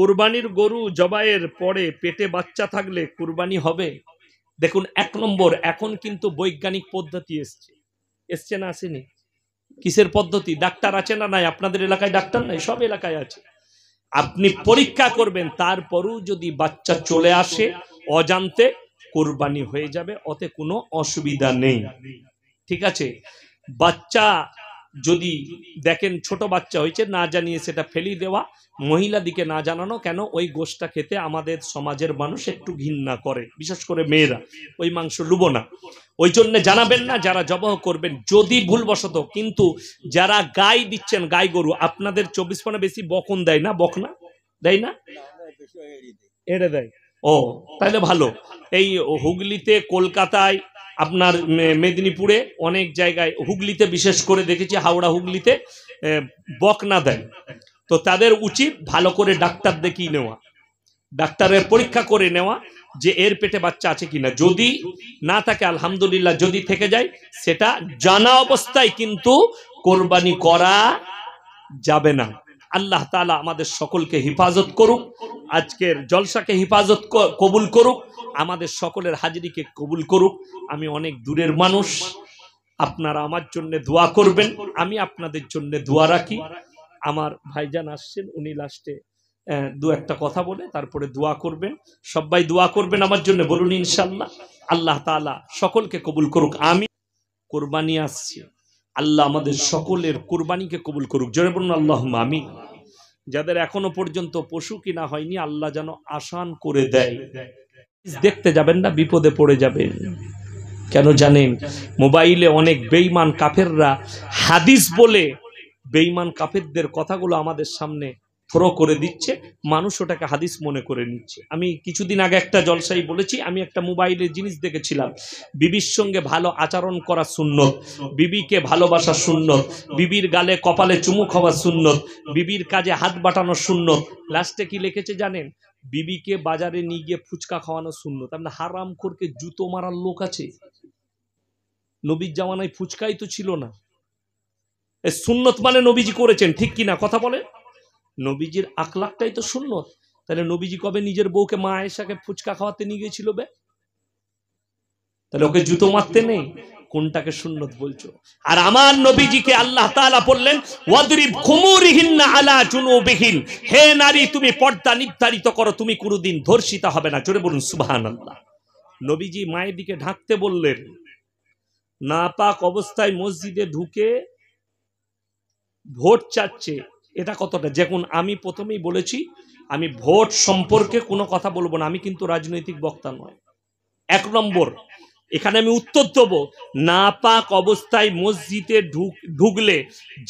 কুরবানির গরু জবাইয়ের পরে পেটে বাচ্চা থাকলে কুরবানি হবে দেখুন এক নম্বর এখন কিন্তু বৈজ্ঞানিক পদ্ধতি এসছে এসছে না আসেনি কিসের পদ্ধতি ডাক্তার আছে না নাই আপনাদের এলাকায় ডাক্তার নাই সব এলাকায় আছে আপনি পরীক্ষা করবেন তারপরও যদি বাচ্চা চলে আসে অজান্তে কোরবানি হয়ে যাবে অতে কোনো অসুবিধা নেই ঠিক আছে বাচ্চা যদি দেখেন ছোট বাচ্চা হয়েছে না জানিয়ে সেটা ফেলি দেওয়া মহিলাদিকে না জানানো কেন ওই গোষ্ঠটা খেতে আমাদের সমাজের মানুষ একটু ঘৃণা করে বিশেষ করে মেয়েরা ওই মাংস লুবো না ওই জন্য জানাবেন না যারা জবাহ করবেন যদি ভুলবশত কিন্তু যারা গাই দিচ্ছেন গাই গরু আপনাদের চব্বিশ পনেরো বেশি বকন দেয় না বকনা দেয় না এড়ে দেয় ও তাহলে ভালো এই হুগলিতে কলকাতায় আপনার মেদিনীপুরে অনেক জায়গায় হুগলিতে বিশেষ করে দেখেছি হাওড়া হুগলিতে বক না দেন তো তাদের উচিত ভালো করে ডাক্তার দেখিয়ে নেওয়া ডাক্তারের পরীক্ষা করে নেওয়া যে এর পেটে বাচ্চা আছে কিনা যদি না থাকে আলহামদুলিল্লাহ যদি থেকে যায় সেটা জানা অবস্থায় কিন্তু কোরবানি করা যাবে না আল্লাহ তালা আমাদের সকলকে হেফাজত করুক আজকের জলসাকে হেফাজত কবুল করুক আমাদের সকলের হাজিরিকে কবুল করুক আমি অনেক দূরের মানুষ আপনারা আমার জন্য দোয়া করবেন আমি আপনাদের জন্য দোয়া রাখি আমার ভাইজান আসছেন উনি লাস্টে দু একটা কথা বলে তারপরে দোয়া করবেন সবাই দোয়া করবেন আমার জন্য বলুন ইনশাল্লাহ আল্লাহ তালা সকলকে কবুল করুক আমি কোরবানি আসছি আল্লাহ আমাদের সকলের কোরবানিকে কবুল করুক জোরে বলুন আল্লাহ আমি যাদের এখনো পর্যন্ত পশু কিনা হয়নি আল্লাহ যেন আসান করে দেয় দেখতে যাবেন না বিপদে পড়ে যাবেন কেন জানেন মোবাইলে অনেক বেইমান কাফেররা হাদিস বলে বেইমান কাফেরদের কথাগুলো আমাদের সামনে থ্রো করে দিচ্ছে মানুষ ওটাকে হাদিস মনে করে নিচ্ছে আমি কিছুদিন আগে একটা জলসাই বলেছি আমি একটা মোবাইলের জিনিস দেখেছিলাম বিবির সঙ্গে ভালো আচরণ করা সুন্নত বিবিকে ভালোবাসা সুন্নত বিবির গালে কপালে চুমু খাওয়া সুন্নত বিবির কাজে হাত বাটানো সুন্নত লাস্টে কি লিখেছে জানেন বিবিকে বাজারে নিয়ে গিয়ে ফুচকা খাওয়ানো শূন্য তার মানে হারাম খোরকে জুতো মারার লোক আছে নবীর জামানায় ফুচকাই তো ছিল না সুন্নত মানে নবীজি করেছেন ঠিক কিনা কথা বলেন নবীজির আকলাকটাই তো শূন্য তাহলে নবীজি কবে নিজের বউকে মা এসাকে ফুচকা খাওয়াতে নিয়ে গিয়েছিল বে তাহলে ওকে জুতো মারতে নেই কোনটাকে সুন্নত বলছো আর আমার নবীজিকে আল্লাহ তাআলা বললেন ওয়াদরিব খুমুরিহিন্না আলা জুনুবিহিন হে নারী তুমি পর্দা নির্ধারিত করো তুমি কোনোদিন ধর্ষিতা হবে না জোরে বলুন সুবহানাল্লাহ নবীজি মায়ের দিকে ঢাকতে বললেন নাপাক অবস্থায় মসজিদে ঢুকে ভোট চাচ্ছে এটা কতটা যেমন আমি প্রথমেই বলেছি আমি ভোট সম্পর্কে কোনো কথা বলবো না আমি কিন্তু রাজনৈতিক বক্তা নয় এক নম্বর এখানে আমি উত্তর দেবো না পাক অবস্থায় মসজিদে ঢুক ঢুকলে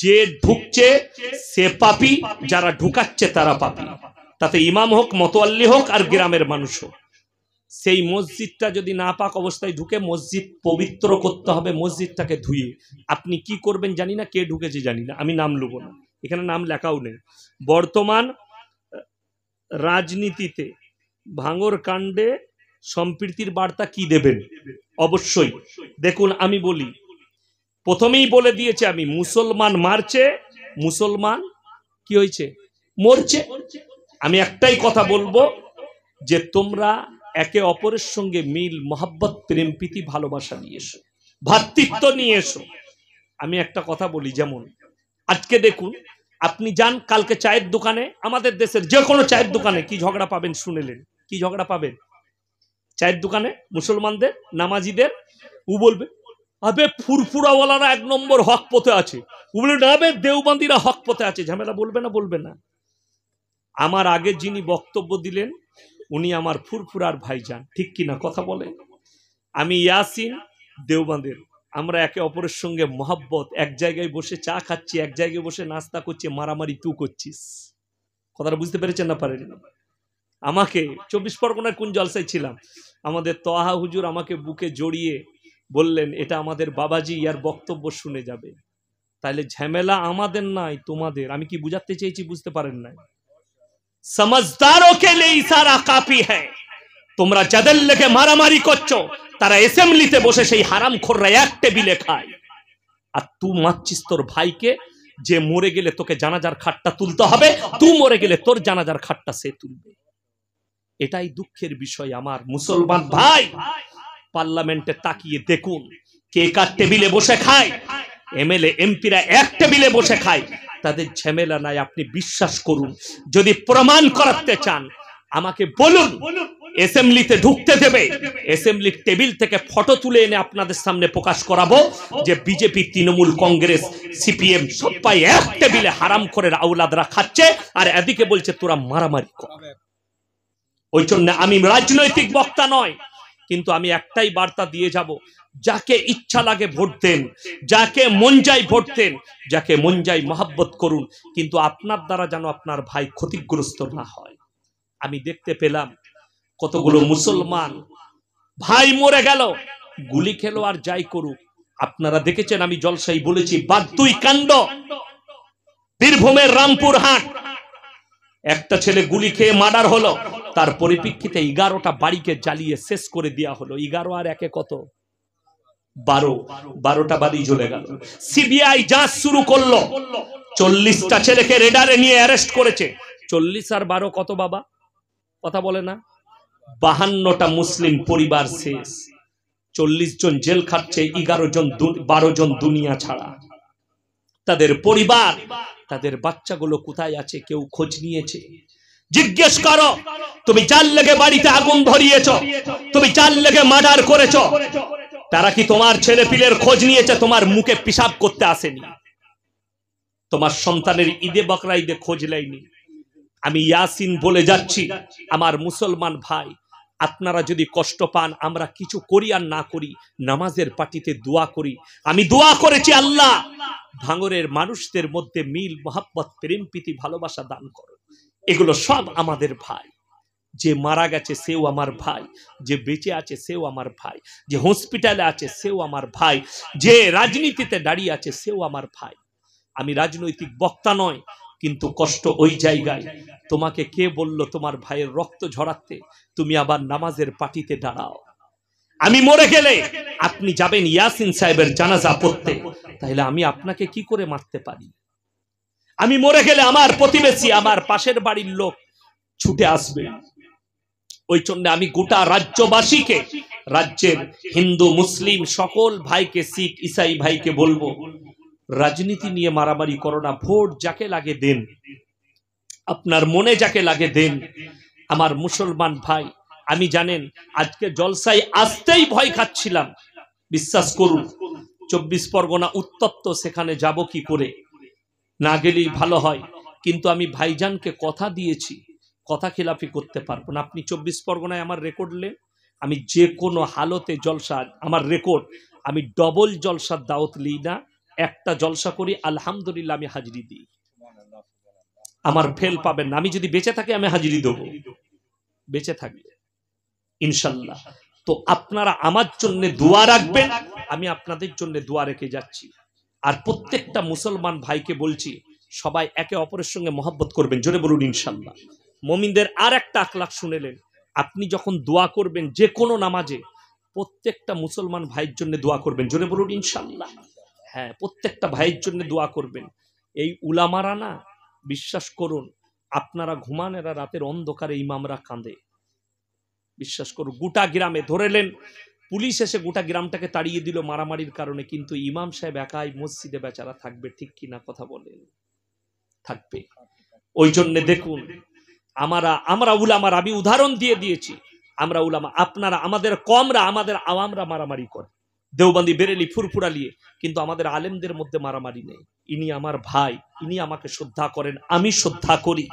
যে ঢুকছে সে পাপি যারা ঢুকাচ্ছে তারা পাপি তাতে ইমাম হোক মতোয়াল্লি হোক আর গ্রামের মানুষ হোক সেই মসজিদটা যদি না পাক অবস্থায় ঢুকে মসজিদ পবিত্র করতে হবে মসজিদটাকে ধুয়ে আপনি কি করবেন জানি না কে ঢুকেছে জানি না আমি নাম লুবো না এখানে নাম লেখাও নেই বর্তমান রাজনীতিতে ভাঙর কাণ্ডে সম্প্রীতির বার্তা কি দেবেন অবশ্যই দেখুন আমি বলি প্রথমেই বলে দিয়েছে আমি মুসলমান মারছে মুসলমান কি হয়েছে মরছে আমি একটাই কথা বলবো যে তোমরা একে অপরের সঙ্গে মিল মোহাব্বত প্রেম প্রীতি ভালোবাসা নিয়ে এসো ভ্রাতৃত্ব নিয়ে এসো আমি একটা কথা বলি যেমন আজকে দেখুন আপনি যান কালকে চায়ের দোকানে আমাদের দেশের যে কোনো চায়ের দোকানে কি ঝগড়া পাবেন শুনেলেন কি ঝগড়া পাবেন চায়ের দোকানে মুসলমানদের নামাজিদের উ বলবে আবে ফুরফুরাওয়ালারা এক নম্বর হক পথে আছে ও বলবে না আবে দেওবান্দিরা হক পথে আছে ঝামেলা বলবে না বলবে না আমার আগে যিনি বক্তব্য দিলেন উনি আমার ফুরফুরার ভাইজান ঠিক কিনা কথা বলেন আমি ইয়াসিন দেওবান্দের আমরা একে অপরের সঙ্গে মহাব্বত এক জায়গায় বসে চা খাচ্ছি এক জায়গায় বসে নাস্তা করছি মারামারি তু করছিস কথাটা বুঝতে পেরেছেন না পারেন আমাকে চব্বিশ পরগনার কোন জলসায় ছিলাম আমাদের তহা হুজুর আমাকে বুকে জড়িয়ে বললেন এটা আমাদের বাবাজি ইয়ার বক্তব্য শুনে যাবে তাহলে ঝামেলা আমাদের নাই তোমাদের আমি কি বুঝাতে চেয়েছি বুঝতে পারেন নাই সমাজদারও কে ইশারা কাপি হ্যাঁ তোমরা যাদের লেগে মারামারি করছো তারা এসেম্বলিতে বসে সেই হারাম খোররা এক টেবিলে খায় আর তুই মাচ্ছিস তোর ভাইকে যে মরে গেলে তোকে জানাজার খাটটা তুলতে হবে তুই মরে গেলে তোর জানাজার খাটটা সে তুলবে এটাই দুঃখের বিষয় আমার মুসলমান ভাই পার্লামেন্টে তাকিয়ে দেখুন কে কার টেবিলে বসে খায় এমএলএ এমপিরা এক টেবিলে বসে খায় তাদের ঝামেলা নাই আপনি বিশ্বাস করুন যদি প্রমাণ করাতে চান আমাকে বলুন এসেম্বলিতে ঢুকতে দেবে এসেম্বলির টেবিল থেকে ফটো তুলে এনে আপনাদের সামনে প্রকাশ করাবো যে বিজেপি তৃণমূল কংগ্রেস সিপিএম সবাই এক টেবিলে হারাম করে আউলাদরা খাচ্ছে আর এদিকে বলছে তোরা মারামারি কর ওই জন্য আমি রাজনৈতিক বক্তা নয় কিন্তু আমি একটাই বার্তা দিয়ে যাব যাকে ইচ্ছা লাগে ভোট দেন যাকে মন যায় ভোট দেন যাকে মন যায় মহাব্বত করুন কিন্তু আপনার দ্বারা যেন আপনার ভাই ক্ষতিগ্রস্ত না হয় আমি দেখতে পেলাম কতগুলো মুসলমান ভাই মরে গেল গুলি খেলো আর যাই করুক আপনারা দেখেছেন আমি জলসাই বলেছি দুই কাণ্ড বীরভূমের রামপুর হাট একটা ছেলে গুলি খেয়ে মার্ডার হলো তার পরিপ্রেক্ষিতে এগারোটা বাড়িকে জ্বালিয়ে শেষ করে দেওয়া হলো এগারো আর একে কত বারো বারোটা বাড়ি জ্বলে গেল সিবিআই যাঁচ শুরু করলো চল্লিশটা ছেলেকে রেডারে নিয়ে অ্যারেস্ট করেছে চল্লিশ আর বারো কত বাবা কথা বলে না বাহান্নটা মুসলিম পরিবার শেষ চল্লিশ জন জেল খাটছে এগারো জন বারো জন দুনিয়া ছাড়া তাদের পরিবার তাদের বাচ্চাগুলো কোথায় আছে কেউ খোঁজ নিয়েছে জিজ্ঞেস করো তুমি চার লেগে বাড়িতে আগুন ধরিয়েছ তুমি চার লেগে মার্ডার করেছ তারা কি তোমার ছেলে পিলের খোঁজ নিয়েছে তোমার মুখে পিসাব করতে আসেনি তোমার সন্তানের ঈদে বকরা ঈদে খোঁজ লাইনি আমি ইয়াসিন বলে যাচ্ছি আমার মুসলমান ভাই আপনারা যদি কষ্ট পান আমরা কিছু করি আর না করি নামাজের পাটিতে দোয়া করি আমি দোয়া করেছি আল্লাহ ভাঙরের মানুষদের মধ্যে মিল মোহাব্বত প্রেম প্রীতি ভালোবাসা দান করো এগুলো সব আমাদের ভাই যে মারা গেছে সেও আমার ভাই যে বেঁচে আছে সেও আমার ভাই যে হসপিটালে আছে সেও আমার ভাই যে রাজনীতিতে দাঁড়িয়ে আছে সেও আমার ভাই আমি রাজনৈতিক বক্তা নয় কিন্তু কষ্ট ওই জায়গায় তোমাকে কে বলল তোমার ভাইয়ের রক্ত ঝরাতে তুমি আবার নামাজের পাটিতে দাঁড়াও আমি মরে গেলে আপনি যাবেন ইয়াসিন সাহেবের জানাজা পড়তে তাহলে আমি আপনাকে কি করে মারতে পারি আমি মরে গেলে আমার প্রতিবেশী আমার পাশের বাড়ির লোক ছুটে আসবে ওই জন্য আমি গোটা রাজ্যবাসীকে রাজ্যের হিন্দু মুসলিম সকল ভাইকে শিখ ইসাই ভাইকে বলবো রাজনীতি নিয়ে মারামারি করো না ভোট যাকে লাগে দেন আপনার মনে যাকে লাগে দেন আমার মুসলমান ভাই আমি জানেন আজকে জলসাই আসতেই ভয় খাচ্ছিলাম বিশ্বাস করুন চব্বিশ পরগনা উত্তপ্ত সেখানে যাব কি করে না গেলেই ভালো হয় কিন্তু আমি ভাইজানকে কথা দিয়েছি কথা খেলাফি করতে পারবো না আপনি চব্বিশ পরগনায় আমার রেকর্ড লেন আমি যে কোনো হালতে জলসা আমার রেকর্ড আমি ডবল জলসার দাওয়াত লিই না একটা জলসা করি আলহামদুলিল্লাহ আমি হাজিরি দিই আমার ফেল পাবেন না আমি যদি বেঁচে থাকি আমি হাজিরি দেব বেঁচে থাকবে ইনশাল্লাহ তো আপনারা আমার জন্য দোয়া রাখবেন আমি আপনাদের জন্য দোয়া রেখে যাচ্ছি আর প্রত্যেকটা মুসলমান ভাইকে বলছি সবাই একে অপরের সঙ্গে মহব্বত করবেন জোরে বলুন ইনশাল্লাহ মমিনদের আর একটা আকলাখ শুনেলেন আপনি যখন দোয়া করবেন যে কোনো নামাজে প্রত্যেকটা মুসলমান ভাইয়ের জন্য দোয়া করবেন জোরে বলুন ইনশাল্লাহ হ্যাঁ প্রত্যেকটা ভাইয়ের হ্যাঁ, জন্য দোয়া করবেন এই উলামারা না বিশ্বাস করুন আপনারা ঘুমান এরা রাতের অন্ধকারে ইমামরা কাঁদে বিশ্বাস করুন গোটা গ্রামে ধরেলেন পুলিশ এসে গোটা গ্রামটাকে তাড়িয়ে দিল মারামারির কারণে কিন্তু ইমাম সাহেব একাই মসজিদে বেচারা থাকবে ঠিক কিনা কথা বলেন থাকবে ওই জন্য দেখুন আমরা আমরা উলামার আমি উদাহরণ দিয়ে দিয়েছি আমরা উলামা আপনারা আমাদের কমরা আমাদের আওয়ামরা মারামারি করে দেওবান্দি বেরেলি ফুরফুরালিয়ে কিন্তু আমাদের আলেমদের মধ্যে মারামারি নেই ইনি আমার ভাই ইনি আমাকে শ্রদ্ধা করেন আমি শ্রদ্ধা করি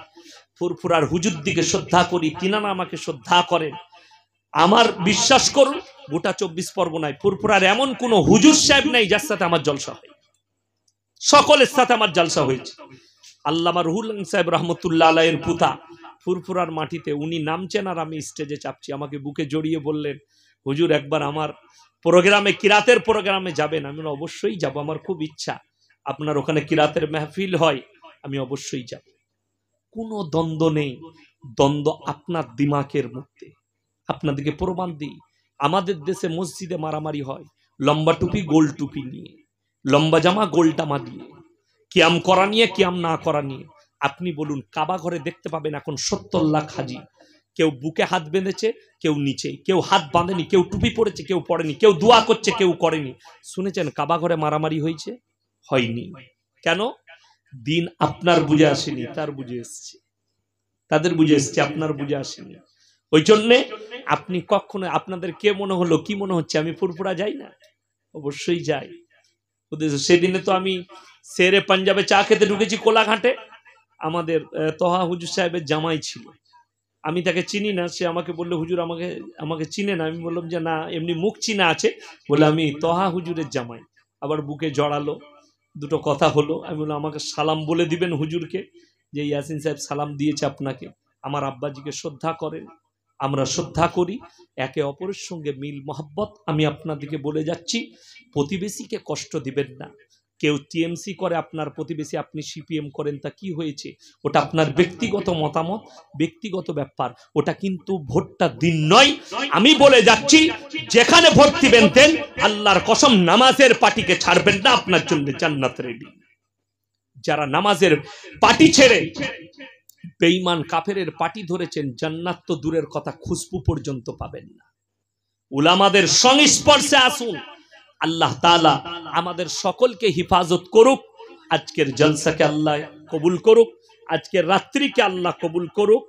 ফুরফুরার হুজুর দিকে শ্রদ্ধা করি তিনানা আমাকে শ্রদ্ধা করেন আমার বিশ্বাস করুন গোটা চব্বিশ পরগনায় ফুরফুরার এমন কোন হুজুর সাহেব নাই যার সাথে আমার জলসা হয় সকলের সাথে আমার জলসা হয়েছে আল্লামা রুহুল সাহেব রহমতুল্লাহ আলাইয়ের পুতা ফুরফুরার মাটিতে উনি নামছেন আর আমি স্টেজে চাপছি আমাকে বুকে জড়িয়ে বললেন হুজুর একবার আমার প্রোগ্রামে কিরাতের প্রোগ্রামে যাবেন আমি অবশ্যই যাব আমার খুব ইচ্ছা আপনার ওখানে কিরাতের মেহফিল হয় আমি অবশ্যই যাব কোনো দ্বন্দ্ব নেই দ্বন্দ্ব আপনার দিমাকের মধ্যে আপনাদেরকে প্রমাণ দিই আমাদের দেশে মসজিদে মারামারি হয় লম্বা টুপি গোল টুপি নিয়ে লম্বা জামা গোল টামা দিয়ে কিয়াম করা নিয়ে কিয়াম না করা নিয়ে আপনি বলুন কাবা ঘরে দেখতে পাবেন এখন সত্তর লাখ হাজি কেউ বুকে হাত বেঁধেছে কেউ নিচে কেউ হাত বাঁধেনি কেউ টুপি পরেছে কেউ পড়েনি কেউ দোয়া করছে কেউ করেনি শুনেছেন কাবা ঘরে মারামারি হয়েছে হয়নি কেন দিন আপনার বুঝে আসেনি তার বুঝে এসছে তাদের বুঝে এসছে আপনার বুঝে আসেনি ওই জন্যে আপনি কখনো আপনাদের কে মনে হলো কি মনে হচ্ছে আমি ফুরফুরা যাই না অবশ্যই যাই সেদিনে তো আমি সেরে পাঞ্জাবে চা খেতে ঢুকেছি কোলাঘাটে আমাদের তহা হুজুর সাহেবের জামাই ছিল আমি তাকে চিনি না সে আমাকে বলল হুজুর আমাকে আমাকে চিনে না আমি বললাম যে না এমনি মুখ চিনা আছে বলে আমি তহা হুজুরের জামাই আবার বুকে জড়ালো দুটো কথা হলো আমি বললাম আমাকে সালাম বলে দিবেন হুজুরকে যে ইয়াসিন সাহেব সালাম দিয়েছে আপনাকে আমার আব্বাজিকে শ্রদ্ধা করেন আমরা শ্রদ্ধা করি একে অপরের সঙ্গে মিল মহাব্বত আমি আপনাদেরকে বলে যাচ্ছি প্রতিবেশীকে কষ্ট দিবেন না কেউ টিএমসি করে আপনার প্রতিবেশী আপনি সিপিএম করেন তা কি হয়েছে ওটা আপনার ব্যক্তিগত মতামত ব্যক্তিগত ব্যাপার ওটা কিন্তু ভোটটা দিন নয় আমি বলে যাচ্ছি যেখানে ভোট দিবেন দেন আল্লাহর কসম নামাজের পার্টিকে ছাড়বেন না আপনার জন্য জান্নাত রেডি যারা নামাজের পার্টি ছেড়ে বেঈমান কাফের পার্টি ধরেছেন জান্নাত তো দূরের কথা খুশবু পর্যন্ত পাবেন না উলামাদের সংস্পর্শে আসুন আল্লাহ তালা আমাদের সকলকে হিফাজত করুক আজকের জলসাকে আল্লাহ কবুল করুক আজকের রাত্রিকে আল্লাহ কবুল করুক